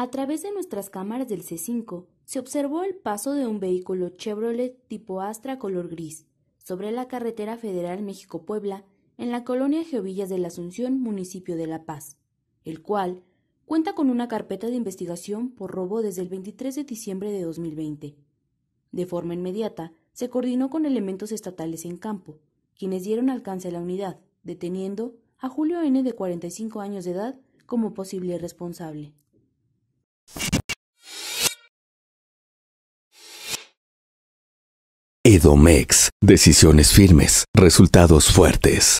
A través de nuestras cámaras del C5 se observó el paso de un vehículo Chevrolet tipo Astra color gris sobre la carretera federal México-Puebla en la colonia Geovillas de la Asunción, municipio de La Paz, el cual cuenta con una carpeta de investigación por robo desde el 23 de diciembre de 2020. De forma inmediata, se coordinó con elementos estatales en campo, quienes dieron alcance a la unidad, deteniendo a Julio N. de 45 años de edad como posible responsable. Edomex, decisiones firmes, resultados fuertes.